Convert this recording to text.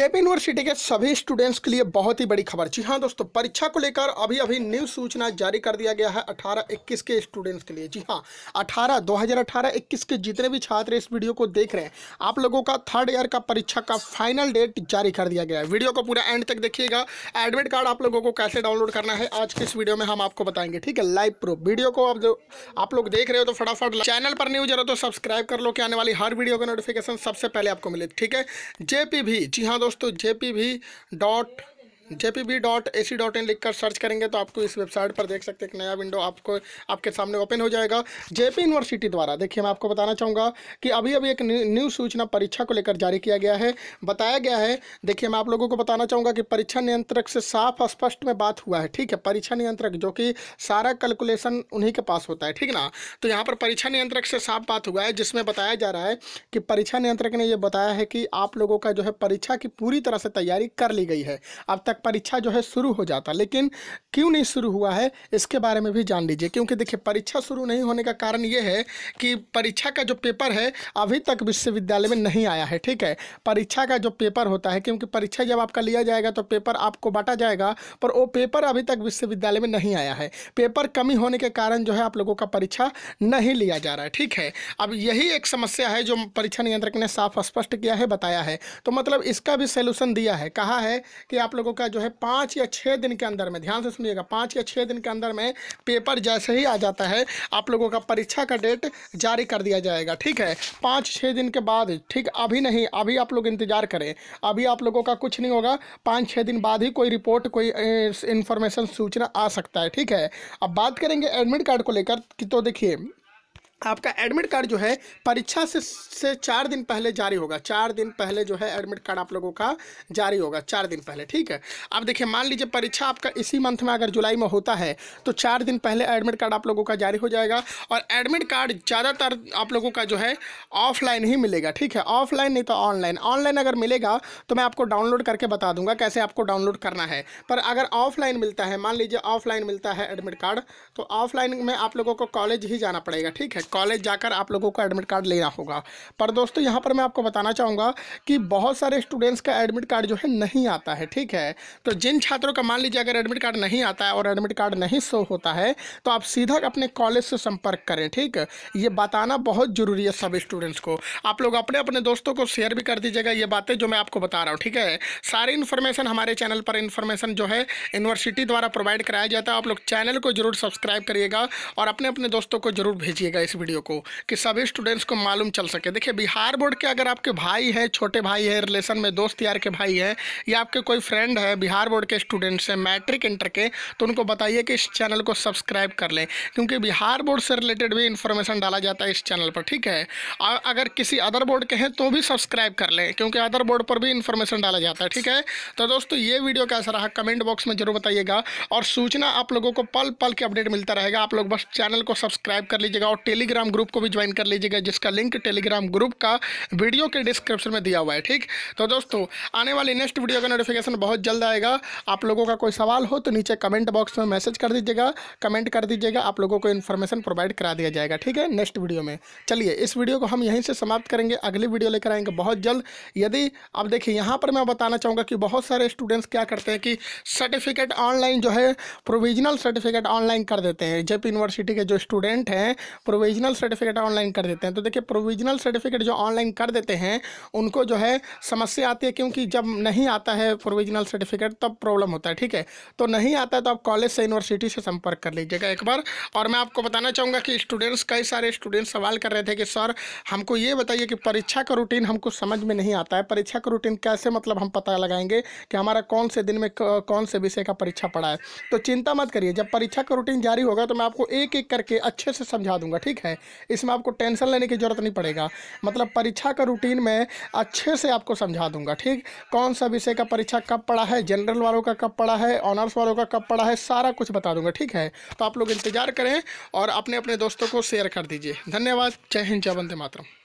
KP university के सभी students के लिए बहुत ही बड़ी खबर जी हाँ दोस्तों परीक्षा को लेकर अभी अभी न्यू सूचना जारी कर दिया गया है 18 21 के स्टूडेंट्स के लिए जी हाँ 18 2018 21 के जितने भी छात्र इस वीडियो को देख रहे हैं आप लोगों का थर्ड ईयर का परीक्षा का फाइनल डेट जारी कर दिया गया है वीडियो को पूरा एंड तक देखिएगा एडमिट कार्ड आप लोगों को कैसे डाउनलोड करना है आज के इस वीडियो में हम आपको बताएंगे ठीक है लाइव प्रूफ वीडियो को आप जो आप लोग देख रहे हो तो फटाफट चैनल पर न्यूज हो तो सब्सक्राइब कर लो कि आने वाली हर वीडियो का नोटिफिकेशन सबसे पहले आपको मिले ठीक है जेपीवी जी हाँ दोस्तों दोस्तों जेपी भी डॉट jpb.ac.in लिखकर सर्च करेंगे तो आपको इस वेबसाइट पर देख सकते हैं एक नया विंडो आपको आपके सामने ओपन हो जाएगा जेपी यूनिवर्सिटी द्वारा देखिए मैं आपको बताना चाहूँगा कि अभी अभी एक न्यू सूचना परीक्षा को लेकर जारी किया गया है बताया गया है देखिए मैं आप लोगों को बताना चाहूँगा कि परीक्षा नियंत्रक से साफ स्पष्ट में बात हुआ है ठीक है परीक्षा नियंत्रक जो कि सारा कैलकुलेशन उन्हीं के पास होता है ठीक ना तो यहाँ पर परीक्षा नियंत्रक से साफ बात हुआ है जिसमें बताया जा रहा है कि परीक्षा नियंत्रक ने यह बताया है कि आप लोगों का जो है परीक्षा की पूरी तरह से तैयारी कर ली गई है अब तक परीक्षा जो है शुरू हो जाता लेकिन क्यों नहीं शुरू हुआ है इसके बारे में भी जान लीजिए क्योंकि देखिए परीक्षा शुरू नहीं होने का कारण ये है कि परीक्षा का जो पेपर है अभी तक विश्वविद्यालय में नहीं आया है ठीक है परीक्षा का जो पेपर होता है क्योंकि परीक्षा जब आपका लिया जाएगा तो पेपर आपको बांटा जाएगा पर वो पेपर अभी तक विश्वविद्यालय में नहीं आया है पेपर कमी होने के कारण जो है आप लोगों का परीक्षा नहीं लिया जा रहा है ठीक है अब यही एक समस्या है जो परीक्षा नियंत्रक ने साफ स्पष्ट किया है बताया है तो मतलब इसका भी सोल्यूशन दिया है कहा है कि आप लोगों का जो है पाँच या छः दिन के अंदर में ध्यान से सुनिएगा पाँच या छः दिन के अंदर में पेपर जैसे ही आ जाता है आप लोगों का परीक्षा का डेट जारी कर दिया जाएगा ठीक है पाँच छः दिन के बाद ठीक अभी नहीं अभी आप लोग इंतज़ार करें अभी आप लोगों का कुछ नहीं होगा पाँच छः दिन बाद ही कोई रिपोर्ट कोई इंफॉर्मेशन सूचना आ सकता है ठीक है अब बात करेंगे एडमिट कार्ड को लेकर कि तो देखिए आपका एडमिट कार्ड जो है परीक्षा से से चार दिन पहले जारी होगा चार दिन पहले जो है एडमिट कार्ड आप लोगों का जारी होगा चार दिन पहले ठीक है अब देखिए मान लीजिए परीक्षा आपका इसी मंथ में अगर जुलाई में होता है तो चार दिन पहले एडमिट कार्ड आप लोगों का जारी हो जाएगा और एडमिट कार्ड ज़्यादातर आप लोगों का जो है ऑफलाइन ही मिलेगा ठीक है ऑफलाइन नहीं तो ऑनलाइन ऑनलाइन अगर मिलेगा तो मैं आपको डाउनलोड करके बता दूंगा कैसे आपको डाउनलोड करना है पर अगर ऑफलाइन मिलता है मान लीजिए ऑफलाइन मिलता है एडमिट कार्ड तो ऑफलाइन में आप लोगों को कॉलेज ही जाना पड़ेगा ठीक है कॉलेज जाकर आप लोगों को एडमिट कार्ड लेना होगा पर दोस्तों यहाँ पर मैं आपको बताना चाहूँगा कि बहुत सारे स्टूडेंट्स का एडमिट कार्ड जो है नहीं आता है ठीक है तो जिन छात्रों का मान लीजिए अगर एडमिट कार्ड नहीं आता है और एडमिट कार्ड नहीं शो होता है तो आप सीधा अपने कॉलेज से संपर्क करें ठीक ये बताना बहुत ज़रूरी है सब स्टूडेंट्स को आप लोग अपने अपने दोस्तों को शेयर भी कर दीजिएगा ये बातें जो मैं आपको बता रहा हूँ ठीक है सारी इन्फॉर्मेशन हमारे चैनल पर इन्फॉर्मेशन जो है यूनिवर्सिटी द्वारा प्रोवाइड कराया जाता है आप लोग चैनल को जरूर सब्सक्राइब करिएगा और अपने अपने दोस्तों को जरूर भेजिएगा इस वीडियो को कि सभी स्टूडेंट्स को मालूम चल सके देखिए बिहार बोर्ड के अगर आपके भाई हैं छोटे भाई हैं रिलेशन में दोस्त यार के भाई हैं या आपके कोई फ्रेंड है बिहार बोर्ड के स्टूडेंट्स हैं मैट्रिक इंटर के तो उनको बताइए कि इस चैनल को सब्सक्राइब कर लें क्योंकि बिहार बोर्ड से रिलेटेड भी इन्फॉर्मेशन डाला जाता है इस चैनल पर ठीक है और अगर किसी अदर बोर्ड के हैं तो भी सब्सक्राइब कर लें क्योंकि अदर बोर्ड पर भी इन्फॉर्मेशन डाला जाता है ठीक है तो दोस्तों ये वीडियो कैसा रहा कमेंट बॉक्स में जरूर बताइएगा और सूचना आप लोगों को पल पल की अपडेट मिलता रहेगा आप लोग बस चैनल को सब्सक्राइब कर लीजिएगा और टेली टेलीग्राम ग्रुप को भी ज्वाइन कर लीजिएगा जिसका लिंक टेलीग्राम ग्रुप का वीडियो के डिस्क्रिप्शन में दिया हुआ है ठीक तो दोस्तों आने वाली नेक्स्ट वीडियो का नोटिफिकेशन बहुत जल्द आएगा आप लोगों का कोई सवाल हो तो नीचे कमेंट बॉक्स में मैसेज कर दीजिएगा कमेंट कर दीजिएगा आप लोगों को इन्फॉर्मेशन प्रोवाइड करा दिया जाएगा ठीक है नेक्स्ट वीडियो में चलिए इस वीडियो को हम यहीं से समाप्त करेंगे अगली वीडियो लेकर आएंगे बहुत जल्द यदि अब देखिए यहाँ पर मैं बताना चाहूँगा कि बहुत सारे स्टूडेंट्स क्या करते हैं कि सर्टिफिकेट ऑनलाइन जो है प्रोविजनल सर्टिफिकेट ऑनलाइन कर देते हैं जेपी यूनिवर्सिटी के जो स्टूडेंट हैं प्रोविजनल प्रोविजनल सर्टिफिकेट ऑनलाइन कर देते हैं तो देखिए प्रोविजनल सर्टिफिकेट जो ऑनलाइन कर देते हैं उनको जो है समस्या आती है क्योंकि जब नहीं आता है प्रोविजनल सर्टिफिकेट तब प्रॉब्लम होता है ठीक है तो नहीं आता है तो आप कॉलेज से यूनिवर्सिटी से संपर्क कर लीजिएगा एक बार और मैं आपको बताना चाहूँगा कि स्टूडेंट्स कई सारे स्टूडेंट्स सवाल कर रहे थे कि सर हमको ये बताइए कि परीक्षा का रूटीन हमको समझ में नहीं आता है परीक्षा का रूटीन कैसे मतलब हम पता लगाएंगे कि हमारा कौन से दिन में कौन से विषय का परीक्षा पड़ा है तो चिंता मत करिए जब परीक्षा का रूटीन जारी होगा तो मैं आपको एक एक करके अच्छे से समझा दूंगा ठीक है है इसमें आपको टेंशन लेने की ज़रूरत नहीं पड़ेगा मतलब परीक्षा का रूटीन में अच्छे से आपको समझा दूंगा ठीक कौन सा विषय का परीक्षा कब पड़ा है जनरल वालों का कब पड़ा है ऑनर्स वालों का कब पड़ा है सारा कुछ बता दूंगा ठीक है तो आप लोग इंतज़ार करें और अपने अपने दोस्तों को शेयर कर दीजिए धन्यवाद जय हिंद जय वंदे मातरम